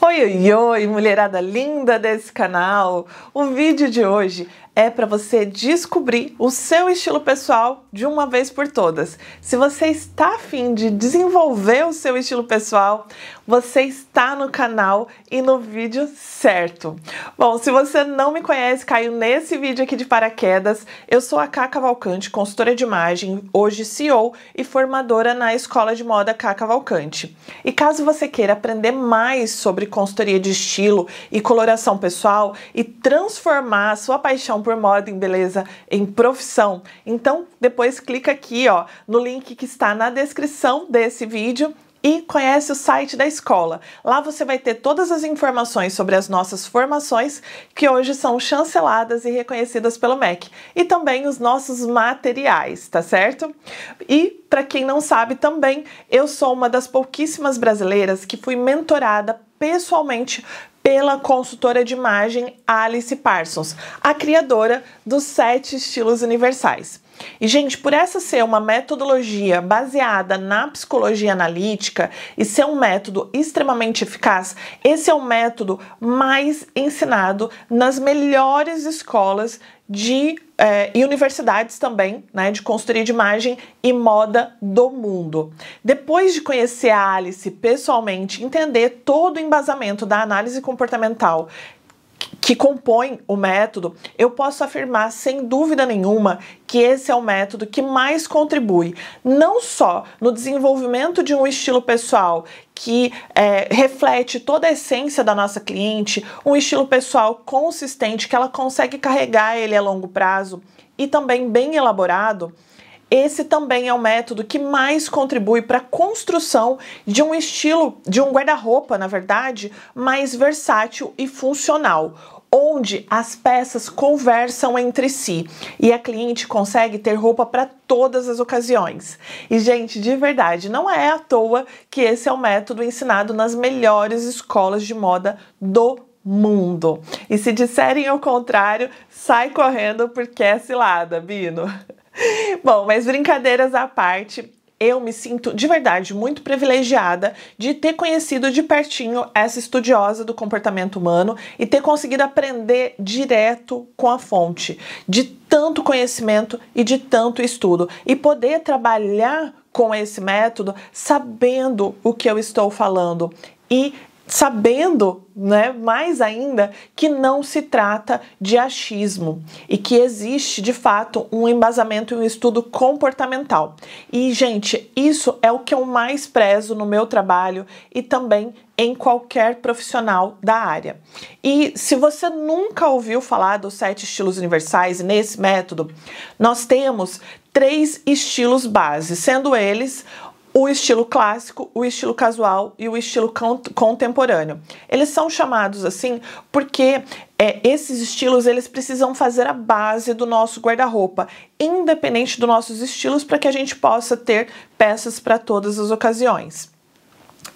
Oi, oi, oi, mulherada linda desse canal! O vídeo de hoje é para você descobrir o seu estilo pessoal de uma vez por todas. Se você está afim de desenvolver o seu estilo pessoal, você está no canal e no vídeo certo. Bom, se você não me conhece, caiu nesse vídeo aqui de paraquedas. Eu sou a Cá Cavalcante, consultora de imagem, hoje CEO e formadora na Escola de Moda Cá Cavalcante. E caso você queira aprender mais sobre consultoria de estilo e coloração pessoal e transformar a sua paixão por por moda, em beleza, em profissão. Então, depois clica aqui, ó, no link que está na descrição desse vídeo e conhece o site da escola. Lá você vai ter todas as informações sobre as nossas formações que hoje são chanceladas e reconhecidas pelo MEC e também os nossos materiais, tá certo? E para quem não sabe também, eu sou uma das pouquíssimas brasileiras que fui mentorada pessoalmente pela consultora de imagem Alice Parsons, a criadora dos sete estilos universais. E, gente, por essa ser uma metodologia baseada na psicologia analítica e ser um método extremamente eficaz, esse é o método mais ensinado nas melhores escolas de é, e universidades também, né, de consultoria de imagem e moda do mundo. Depois de conhecer a Alice pessoalmente, entender todo o embasamento da análise comportamental que compõem o método, eu posso afirmar sem dúvida nenhuma que esse é o método que mais contribui, não só no desenvolvimento de um estilo pessoal que é, reflete toda a essência da nossa cliente, um estilo pessoal consistente que ela consegue carregar ele a longo prazo e também bem elaborado esse também é o método que mais contribui para a construção de um estilo, de um guarda-roupa, na verdade, mais versátil e funcional onde as peças conversam entre si e a cliente consegue ter roupa para todas as ocasiões. E gente, de verdade, não é à toa que esse é o método ensinado nas melhores escolas de moda do mundo. E se disserem o contrário, sai correndo porque é cilada, Bino. Bom, mas brincadeiras à parte, eu me sinto de verdade muito privilegiada de ter conhecido de pertinho essa estudiosa do comportamento humano e ter conseguido aprender direto com a fonte, de tanto conhecimento e de tanto estudo, e poder trabalhar com esse método sabendo o que eu estou falando e sabendo, né, mais ainda, que não se trata de achismo e que existe de fato um embasamento e um estudo comportamental. E, gente, isso é o que eu mais prezo no meu trabalho e também em qualquer profissional da área. E se você nunca ouviu falar dos sete estilos universais nesse método, nós temos três estilos base, sendo eles o estilo clássico, o estilo casual e o estilo contemporâneo. Eles são chamados assim porque é, esses estilos eles precisam fazer a base do nosso guarda-roupa, independente dos nossos estilos, para que a gente possa ter peças para todas as ocasiões.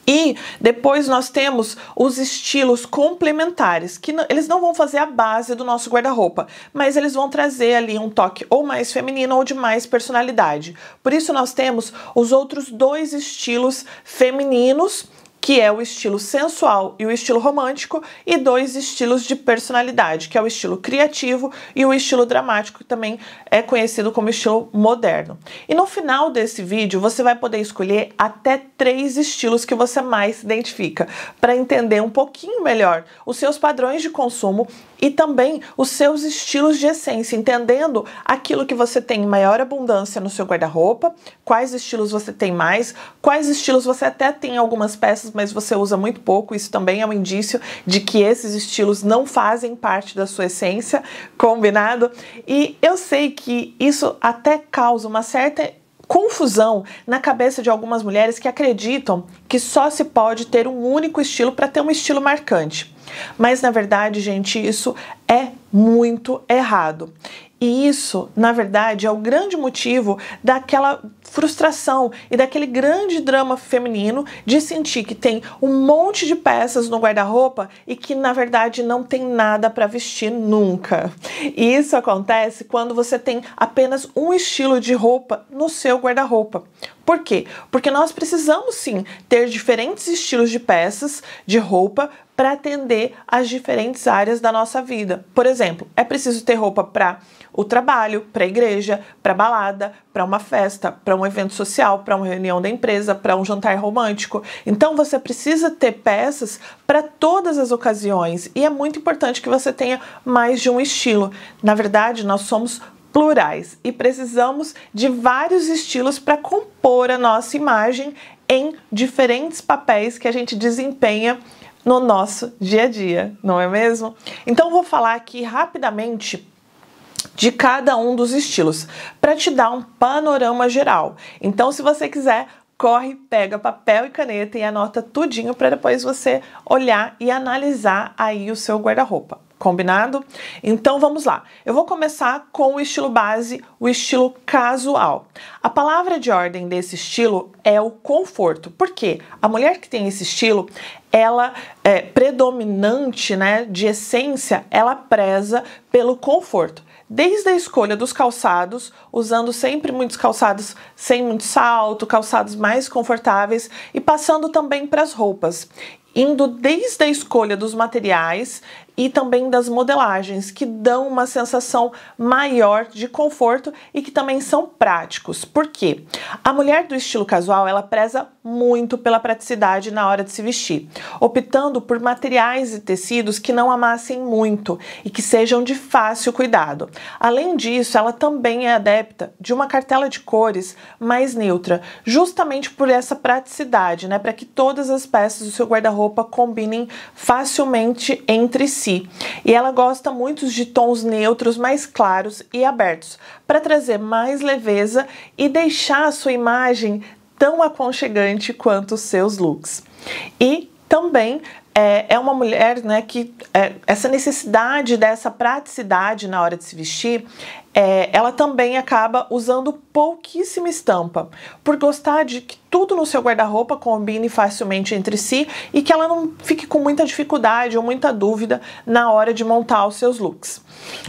E depois nós temos os estilos complementares, que eles não vão fazer a base do nosso guarda-roupa, mas eles vão trazer ali um toque ou mais feminino ou de mais personalidade. Por isso nós temos os outros dois estilos femininos que é o estilo sensual e o estilo romântico, e dois estilos de personalidade, que é o estilo criativo e o estilo dramático, que também é conhecido como estilo moderno. E no final desse vídeo, você vai poder escolher até três estilos que você mais se identifica, para entender um pouquinho melhor os seus padrões de consumo e também os seus estilos de essência, entendendo aquilo que você tem maior abundância no seu guarda-roupa, quais estilos você tem mais, quais estilos você até tem algumas peças mas você usa muito pouco. Isso também é um indício de que esses estilos não fazem parte da sua essência, combinado? E eu sei que isso até causa uma certa confusão na cabeça de algumas mulheres que acreditam que só se pode ter um único estilo para ter um estilo marcante. Mas na verdade, gente, isso é muito errado. E isso, na verdade, é o grande motivo daquela frustração e daquele grande drama feminino de sentir que tem um monte de peças no guarda-roupa e que na verdade não tem nada para vestir nunca. E isso acontece quando você tem apenas um estilo de roupa no seu guarda-roupa. Por quê? Porque nós precisamos sim ter diferentes estilos de peças, de roupa, para atender às diferentes áreas da nossa vida. Por exemplo, é preciso ter roupa para o trabalho, para a igreja, para balada, para uma festa, para um evento social, para uma reunião da empresa, para um jantar romântico. Então você precisa ter peças para todas as ocasiões e é muito importante que você tenha mais de um estilo. Na verdade, nós somos plurais e precisamos de vários estilos para compor a nossa imagem em diferentes papéis que a gente desempenha no nosso dia a dia, não é mesmo? Então vou falar aqui rapidamente de cada um dos estilos para te dar um panorama geral. Então se você quiser corre, pega papel e caneta e anota tudinho para depois você olhar e analisar aí o seu guarda-roupa. Combinado? Então vamos lá. Eu vou começar com o estilo base, o estilo casual. A palavra de ordem desse estilo é o conforto, porque a mulher que tem esse estilo, ela é predominante, né, de essência, ela preza pelo conforto desde a escolha dos calçados, usando sempre muitos calçados sem muito salto, calçados mais confortáveis e passando também para as roupas. Indo desde a escolha dos materiais e também das modelagens, que dão uma sensação maior de conforto e que também são práticos. Por quê? A mulher do estilo casual, ela preza muito pela praticidade na hora de se vestir, optando por materiais e tecidos que não amassem muito e que sejam de fácil cuidado. Além disso, ela também é adepta de uma cartela de cores mais neutra, justamente por essa praticidade, né, para que todas as peças do seu guarda-roupa combinem facilmente entre si si e ela gosta muito de tons neutros mais claros e abertos para trazer mais leveza e deixar a sua imagem tão aconchegante quanto os seus looks. E também é, é uma mulher né, que é, essa necessidade dessa praticidade na hora de se vestir é, ela também acaba usando pouquíssima estampa, por gostar de que tudo no seu guarda-roupa combine facilmente entre si e que ela não fique com muita dificuldade ou muita dúvida na hora de montar os seus looks.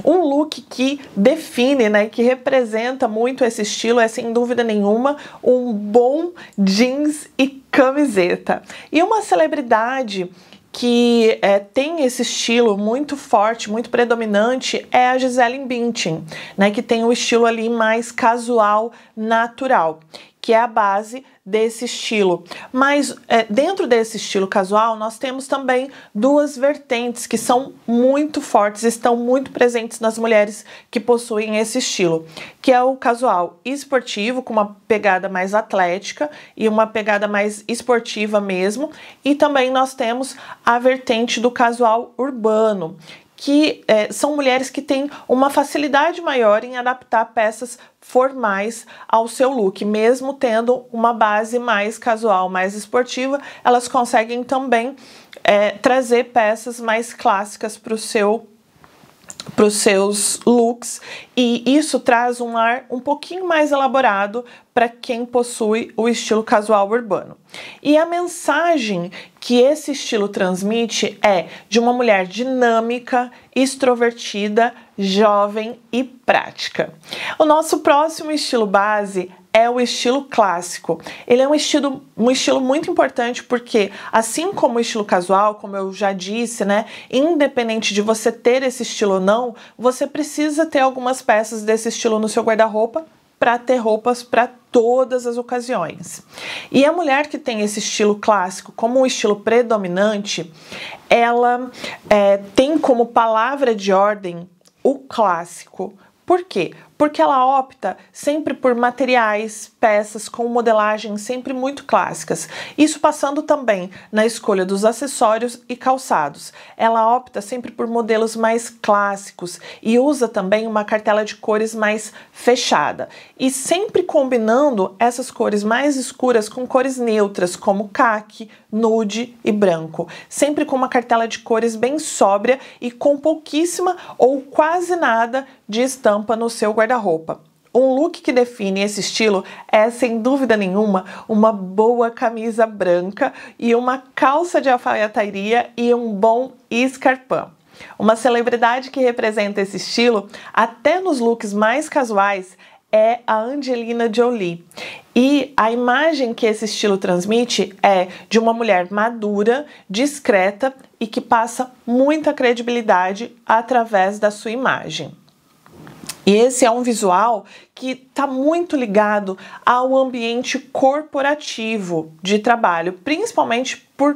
Um look que define, né, que representa muito esse estilo é sem dúvida nenhuma um bom jeans e camiseta. E uma celebridade que é, tem esse estilo muito forte, muito predominante, é a Gisele Bündchen, né, que tem o um estilo ali mais casual, natural que é a base desse estilo. Mas é, dentro desse estilo casual, nós temos também duas vertentes que são muito fortes, estão muito presentes nas mulheres que possuem esse estilo, que é o casual esportivo, com uma pegada mais atlética e uma pegada mais esportiva mesmo, e também nós temos a vertente do casual urbano, que é, são mulheres que têm uma facilidade maior em adaptar peças formais ao seu look, mesmo tendo uma base mais casual, mais esportiva, elas conseguem também é, trazer peças mais clássicas para o seu para os seus looks e isso traz um ar um pouquinho mais elaborado para quem possui o estilo casual urbano. E a mensagem que esse estilo transmite é de uma mulher dinâmica, extrovertida, jovem e prática. O nosso próximo estilo base é o estilo clássico. Ele é um estilo, um estilo muito importante porque, assim como o estilo casual, como eu já disse, né, independente de você ter esse estilo ou não, você precisa ter algumas peças desse estilo no seu guarda-roupa para ter roupas para todas as ocasiões. E a mulher que tem esse estilo clássico como um estilo predominante, ela é, tem como palavra de ordem o clássico. Por quê? porque ela opta sempre por materiais, peças com modelagem sempre muito clássicas. Isso passando também na escolha dos acessórios e calçados. Ela opta sempre por modelos mais clássicos e usa também uma cartela de cores mais fechada e sempre combinando essas cores mais escuras com cores neutras como caqui, nude e branco, sempre com uma cartela de cores bem sóbria e com pouquíssima ou quase nada de estampa no seu guarda guarda-roupa. Um look que define esse estilo é, sem dúvida nenhuma, uma boa camisa branca e uma calça de alfaiataria e um bom escarpão. Uma celebridade que representa esse estilo, até nos looks mais casuais, é a Angelina Jolie. E a imagem que esse estilo transmite é de uma mulher madura, discreta e que passa muita credibilidade através da sua imagem. E esse é um visual que está muito ligado ao ambiente corporativo de trabalho, principalmente por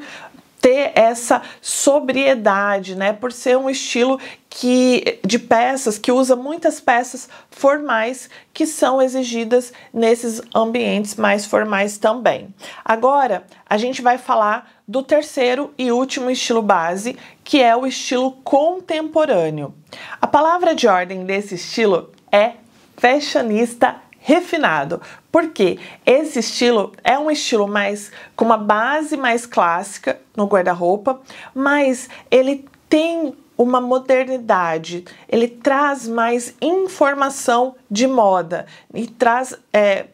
ter essa sobriedade, né? Por ser um estilo que de peças que usa muitas peças formais que são exigidas nesses ambientes mais formais também. Agora, a gente vai falar do terceiro e último estilo base, que é o estilo contemporâneo. A palavra de ordem desse estilo é fashionista refinado, porque esse estilo é um estilo mais com uma base mais clássica no guarda-roupa, mas ele tem uma modernidade, ele traz mais informação de moda e traz é,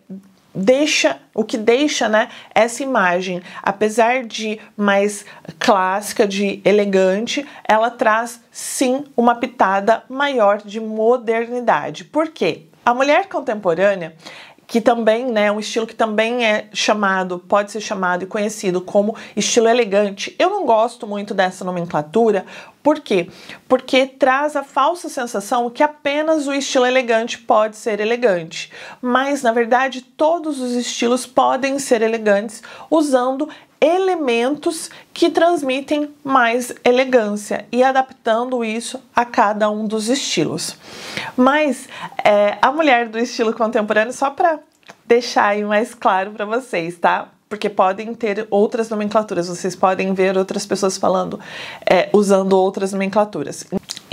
deixa o que deixa né essa imagem apesar de mais clássica de elegante ela traz sim uma pitada maior de modernidade por quê a mulher contemporânea que também né, um estilo que também é chamado, pode ser chamado e conhecido como estilo elegante. Eu não gosto muito dessa nomenclatura, por quê? Porque traz a falsa sensação que apenas o estilo elegante pode ser elegante, mas na verdade todos os estilos podem ser elegantes usando elementos que transmitem mais elegância e adaptando isso a cada um dos estilos. Mas é, a mulher do estilo contemporâneo, só para deixar aí mais claro para vocês, tá? porque podem ter outras nomenclaturas, vocês podem ver outras pessoas falando, é, usando outras nomenclaturas.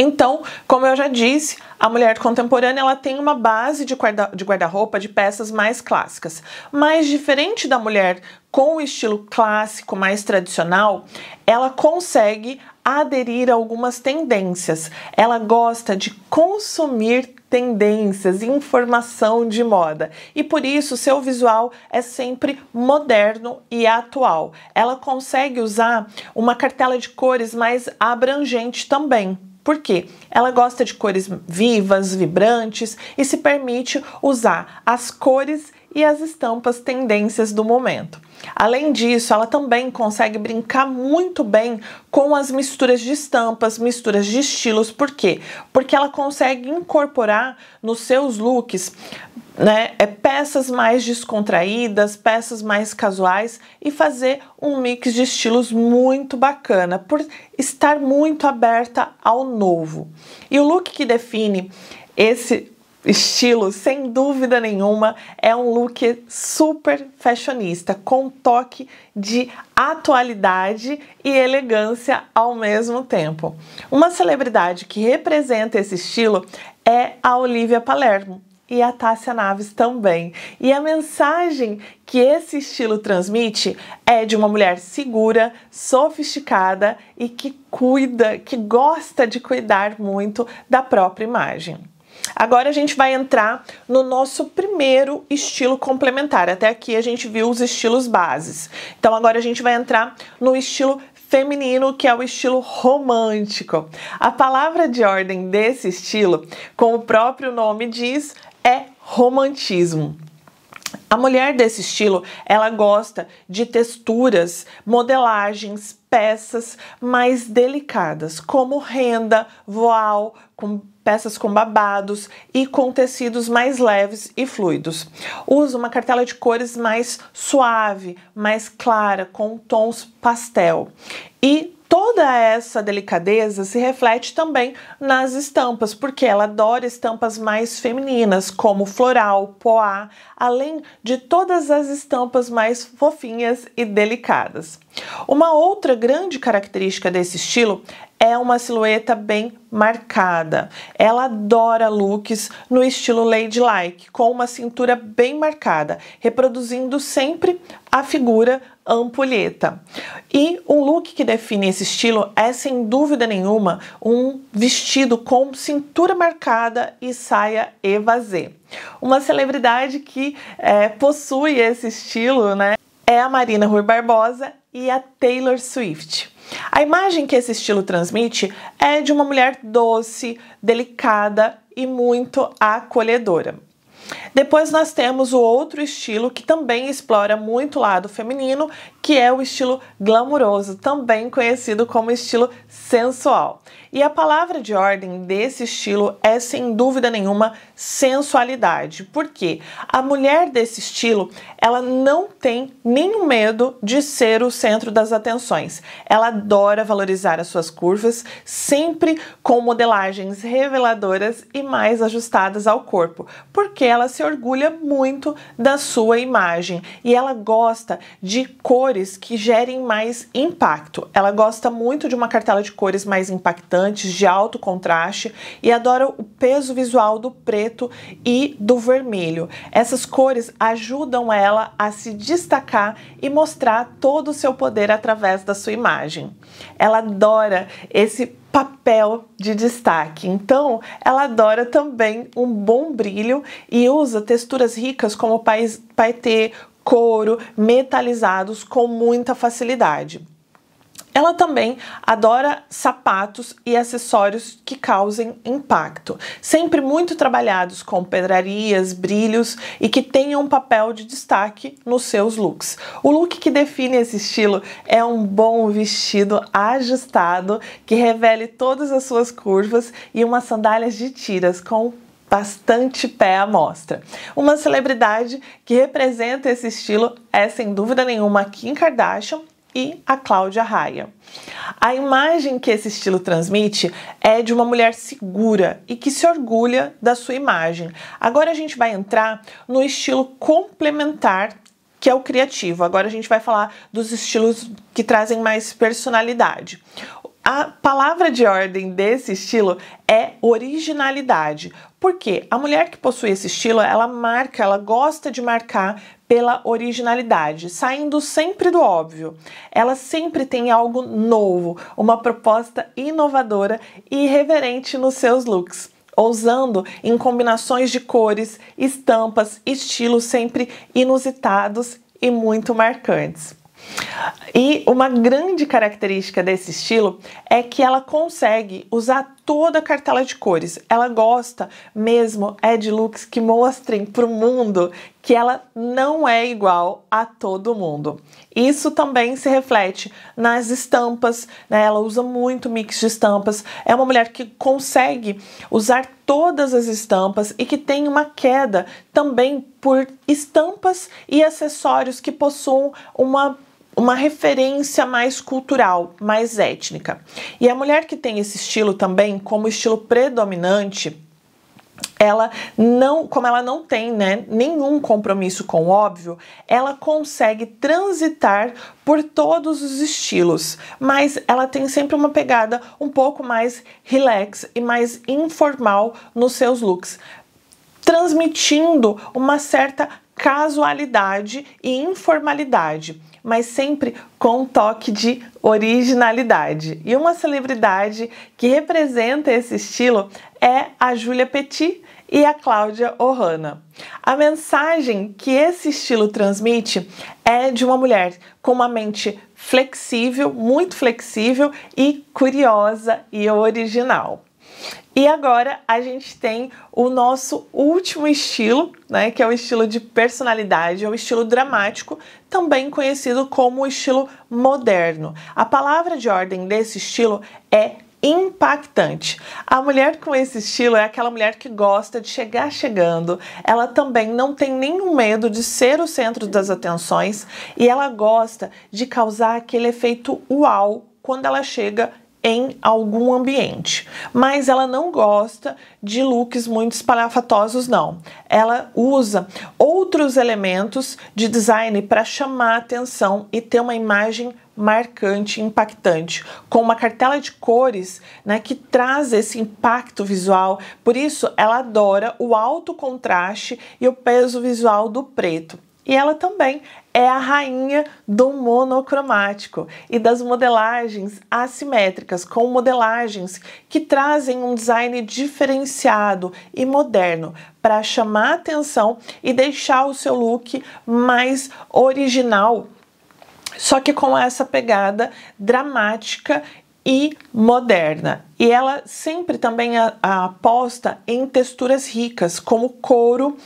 Então, como eu já disse, a mulher contemporânea ela tem uma base de guarda-roupa de, guarda de peças mais clássicas, mas diferente da mulher com o estilo clássico mais tradicional, ela consegue aderir a algumas tendências. Ela gosta de consumir tendências, informação de moda. E por isso seu visual é sempre moderno e atual. Ela consegue usar uma cartela de cores mais abrangente também. Por quê? Ela gosta de cores vivas, vibrantes e se permite usar as cores e as estampas tendências do momento. Além disso, ela também consegue brincar muito bem com as misturas de estampas, misturas de estilos, por quê? Porque ela consegue incorporar nos seus looks né, é, peças mais descontraídas, peças mais casuais e fazer um mix de estilos muito bacana, por estar muito aberta ao novo. E o look que define esse estilo, sem dúvida nenhuma, é um look super fashionista, com toque de atualidade e elegância ao mesmo tempo. Uma celebridade que representa esse estilo é a Olivia Palermo, e a Tássia Naves também. E a mensagem que esse estilo transmite é de uma mulher segura, sofisticada e que cuida, que gosta de cuidar muito da própria imagem. Agora a gente vai entrar no nosso primeiro estilo complementar. Até aqui a gente viu os estilos bases. Então agora a gente vai entrar no estilo feminino, que é o estilo romântico. A palavra de ordem desse estilo, como o próprio nome diz, é romantismo. A mulher desse estilo, ela gosta de texturas, modelagens, peças mais delicadas, como renda, voal, com peças com babados e com tecidos mais leves e fluidos. Usa uma cartela de cores mais suave, mais clara, com tons pastel. E toda essa delicadeza se reflete também nas estampas, porque ela adora estampas mais femininas, como floral, poá, além de todas as estampas mais fofinhas e delicadas. Uma outra grande característica desse estilo é uma silhueta bem marcada. Ela adora looks no estilo ladylike, com uma cintura bem marcada, reproduzindo sempre a figura ampulheta. E um look que define esse estilo é, sem dúvida nenhuma, um vestido com cintura marcada e saia evasê. Uma celebridade que é, possui esse estilo, né? É a Marina Rui Barbosa e a Taylor Swift. A imagem que esse estilo transmite é de uma mulher doce, delicada e muito acolhedora. Depois nós temos o outro estilo que também explora muito o lado feminino, que é o estilo glamouroso também conhecido como estilo sensual. E a palavra de ordem desse estilo é sem dúvida nenhuma sensualidade, porque a mulher desse estilo, ela não tem nenhum medo de ser o centro das atenções. Ela adora valorizar as suas curvas, sempre com modelagens reveladoras e mais ajustadas ao corpo, porque ela ela se orgulha muito da sua imagem e ela gosta de cores que gerem mais impacto. Ela gosta muito de uma cartela de cores mais impactantes, de alto contraste e adora o peso visual do preto e do vermelho. Essas cores ajudam ela a se destacar e mostrar todo o seu poder através da sua imagem. Ela adora esse papel de destaque. Então, ela adora também um bom brilho e usa texturas ricas como paetê, couro, metalizados com muita facilidade. Ela também adora sapatos e acessórios que causem impacto, sempre muito trabalhados com pedrarias, brilhos e que tenham um papel de destaque nos seus looks. O look que define esse estilo é um bom vestido ajustado que revele todas as suas curvas e umas sandálias de tiras com bastante pé à mostra. Uma celebridade que representa esse estilo é sem dúvida nenhuma Kim Kardashian e a Cláudia Raia. A imagem que esse estilo transmite é de uma mulher segura e que se orgulha da sua imagem. Agora a gente vai entrar no estilo complementar que é o criativo. Agora a gente vai falar dos estilos que trazem mais personalidade. A palavra de ordem desse estilo é originalidade. Porque a mulher que possui esse estilo, ela marca, ela gosta de marcar pela originalidade, saindo sempre do óbvio. Ela sempre tem algo novo, uma proposta inovadora e irreverente nos seus looks ousando em combinações de cores, estampas, estilos sempre inusitados e muito marcantes. E uma grande característica desse estilo é que ela consegue usar toda a cartela de cores. Ela gosta mesmo é de looks que mostrem para o mundo que ela não é igual a todo mundo. Isso também se reflete nas estampas, né? Ela usa muito mix de estampas. É uma mulher que consegue usar todas as estampas e que tem uma queda também por estampas e acessórios que possuam uma uma referência mais cultural, mais étnica. E a mulher que tem esse estilo também como estilo predominante, ela não, como ela não tem né, nenhum compromisso com o óbvio, ela consegue transitar por todos os estilos, mas ela tem sempre uma pegada um pouco mais relax e mais informal nos seus looks, transmitindo uma certa casualidade e informalidade mas sempre com um toque de originalidade. E uma celebridade que representa esse estilo é a Julia Petit e a Cláudia Ohana. A mensagem que esse estilo transmite é de uma mulher com uma mente flexível, muito flexível e curiosa e original. E agora a gente tem o nosso último estilo, né, que é o estilo de personalidade, é o estilo dramático, também conhecido como estilo moderno. A palavra de ordem desse estilo é impactante. A mulher com esse estilo é aquela mulher que gosta de chegar chegando, ela também não tem nenhum medo de ser o centro das atenções e ela gosta de causar aquele efeito uau quando ela chega em algum ambiente, mas ela não gosta de looks muito espalhafatosos não. Ela usa outros elementos de design para chamar atenção e ter uma imagem marcante, impactante, com uma cartela de cores, né, que traz esse impacto visual. Por isso, ela adora o alto contraste e o peso visual do preto. E ela também é a rainha do monocromático e das modelagens assimétricas, com modelagens que trazem um design diferenciado e moderno para chamar atenção e deixar o seu look mais original, só que com essa pegada dramática e moderna. E ela sempre também a, a aposta em texturas ricas, como couro,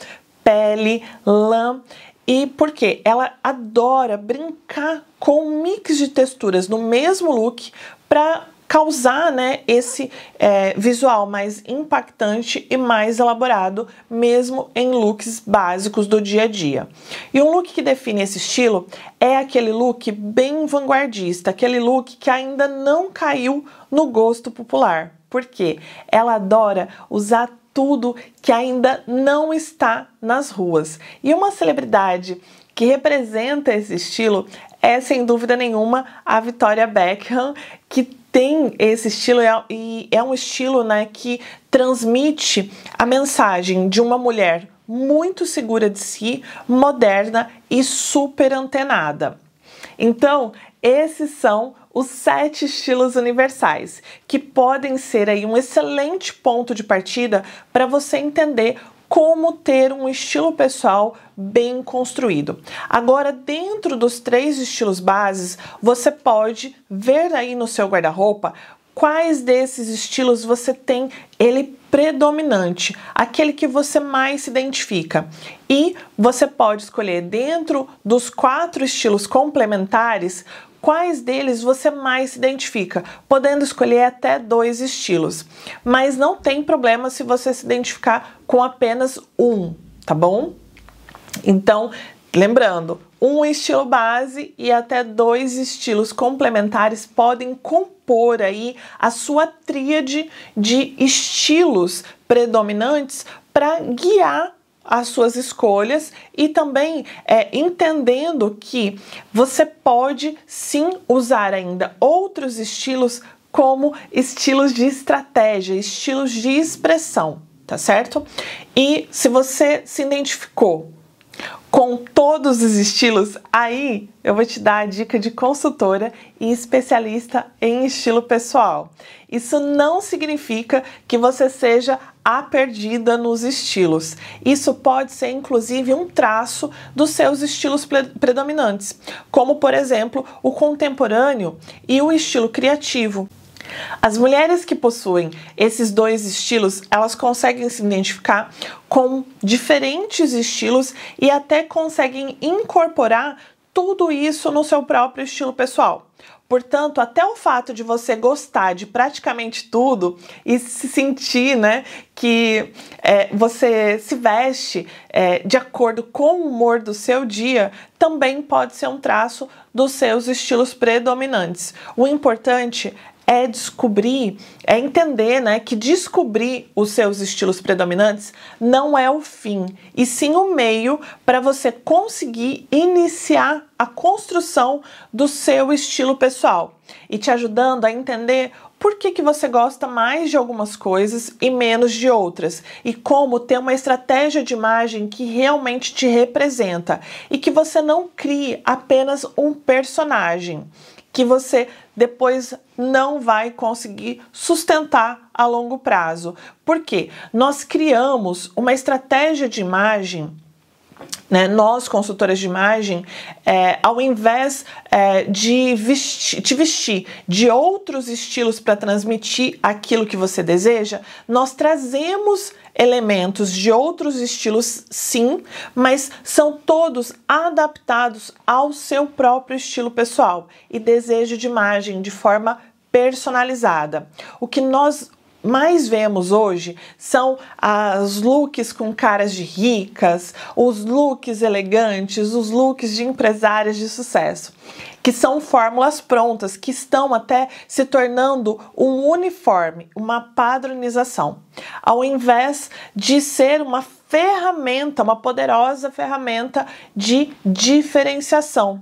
pele, lã e por quê? Ela adora brincar com um mix de texturas no mesmo look para causar né, esse é, visual mais impactante e mais elaborado, mesmo em looks básicos do dia a dia. E um look que define esse estilo é aquele look bem vanguardista, aquele look que ainda não caiu no gosto popular. Porque ela adora usar tudo que ainda não está nas ruas. E uma celebridade que representa esse estilo é, sem dúvida nenhuma, a Victoria Beckham, que tem esse estilo e é, é um estilo né, que transmite a mensagem de uma mulher muito segura de si, moderna e super antenada. Então, esses são os sete estilos universais, que podem ser aí um excelente ponto de partida para você entender como ter um estilo pessoal bem construído. Agora, dentro dos três estilos bases, você pode ver aí no seu guarda-roupa quais desses estilos você tem ele predominante, aquele que você mais se identifica. E você pode escolher dentro dos quatro estilos complementares quais deles você mais se identifica, podendo escolher até dois estilos. Mas não tem problema se você se identificar com apenas um, tá bom? Então, lembrando, um estilo base e até dois estilos complementares podem compor aí a sua tríade de estilos predominantes para guiar as suas escolhas e também é, entendendo que você pode sim usar ainda outros estilos como estilos de estratégia, estilos de expressão, tá certo? E se você se identificou com todos os estilos, aí eu vou te dar a dica de consultora e especialista em estilo pessoal. Isso não significa que você seja a perdida nos estilos. Isso pode ser inclusive um traço dos seus estilos predominantes, como por exemplo o contemporâneo e o estilo criativo. As mulheres que possuem esses dois estilos, elas conseguem se identificar com diferentes estilos e até conseguem incorporar tudo isso no seu próprio estilo pessoal. Portanto, até o fato de você gostar de praticamente tudo e se sentir, né, que é, você se veste é, de acordo com o humor do seu dia, também pode ser um traço dos seus estilos predominantes. O importante é descobrir, é entender, né, que descobrir os seus estilos predominantes não é o fim, e sim o meio para você conseguir iniciar a construção do seu estilo pessoal e te ajudando a entender por que, que você gosta mais de algumas coisas e menos de outras, e como ter uma estratégia de imagem que realmente te representa e que você não crie apenas um personagem que você depois não vai conseguir sustentar a longo prazo. Por Nós criamos uma estratégia de imagem né? Nós, consultoras de imagem, é, ao invés é, de vestir, te vestir de outros estilos para transmitir aquilo que você deseja, nós trazemos elementos de outros estilos, sim, mas são todos adaptados ao seu próprio estilo pessoal e desejo de imagem de forma personalizada. O que nós mais vemos hoje são os looks com caras de ricas, os looks elegantes, os looks de empresárias de sucesso, que são fórmulas prontas, que estão até se tornando um uniforme, uma padronização, ao invés de ser uma ferramenta, uma poderosa ferramenta de diferenciação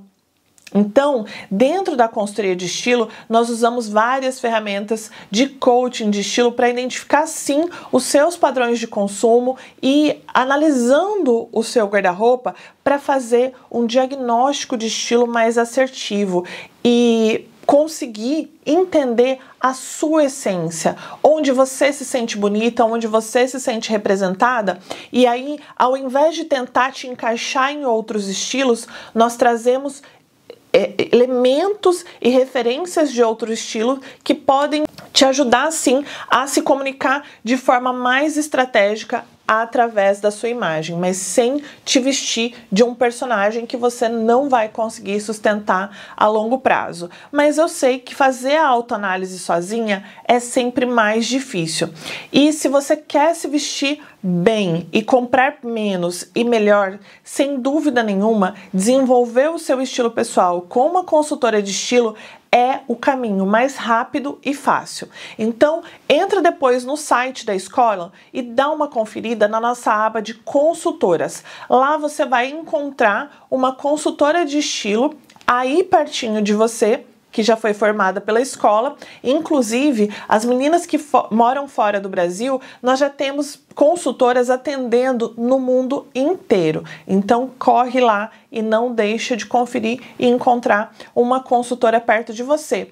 então, dentro da consultoria de estilo, nós usamos várias ferramentas de coaching de estilo para identificar sim os seus padrões de consumo e analisando o seu guarda-roupa para fazer um diagnóstico de estilo mais assertivo e conseguir entender a sua essência, onde você se sente bonita, onde você se sente representada, e aí, ao invés de tentar te encaixar em outros estilos, nós trazemos é, elementos e referências de outro estilo que podem te ajudar sim a se comunicar de forma mais estratégica através da sua imagem, mas sem te vestir de um personagem que você não vai conseguir sustentar a longo prazo. Mas eu sei que fazer a autoanálise sozinha é sempre mais difícil. E se você quer se vestir bem e comprar menos e melhor, sem dúvida nenhuma, desenvolver o seu estilo pessoal com uma consultora de estilo é o caminho mais rápido e fácil. Então, entra depois no site da escola e dá uma conferida na nossa aba de consultoras. Lá você vai encontrar uma consultora de estilo aí pertinho de você que já foi formada pela escola. Inclusive, as meninas que fo moram fora do Brasil, nós já temos consultoras atendendo no mundo inteiro. Então, corre lá e não deixa de conferir e encontrar uma consultora perto de você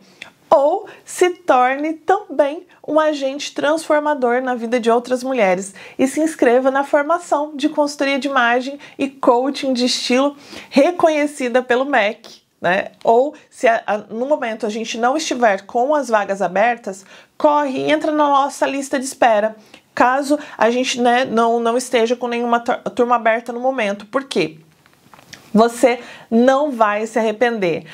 ou se torne também um agente transformador na vida de outras mulheres e se inscreva na formação de consultoria de imagem e coaching de estilo reconhecida pelo MEC né? Ou se a, a, no momento a gente não estiver com as vagas abertas, corre e entra na nossa lista de espera. Caso a gente né, não, não esteja com nenhuma turma aberta no momento. Por quê? Você não vai se arrepender.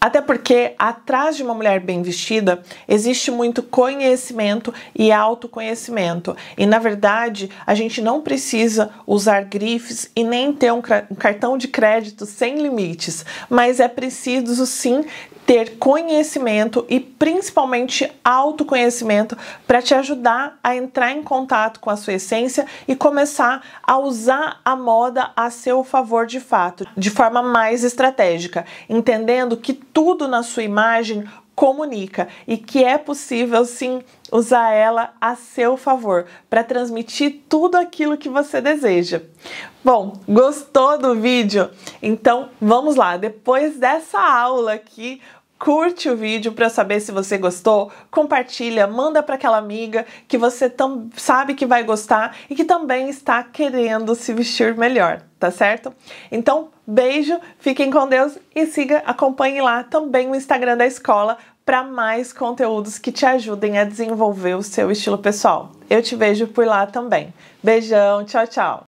Até porque atrás de uma mulher bem vestida existe muito conhecimento e autoconhecimento. E na verdade, a gente não precisa usar grifes e nem ter um, um cartão de crédito sem limites, mas é preciso sim ter conhecimento e principalmente autoconhecimento para te ajudar a entrar em contato com a sua essência e começar a usar a moda a seu favor de fato, de forma mais estratégica, entendendo que tudo na sua imagem comunica e que é possível sim usar ela a seu favor para transmitir tudo aquilo que você deseja. Bom, gostou do vídeo? Então vamos lá, depois dessa aula aqui curte o vídeo para saber se você gostou, compartilha, manda para aquela amiga que você sabe que vai gostar e que também está querendo se vestir melhor, tá certo? Então, beijo, fiquem com Deus e siga, acompanhe lá também o Instagram da escola para mais conteúdos que te ajudem a desenvolver o seu estilo pessoal. Eu te vejo por lá também. Beijão, tchau, tchau.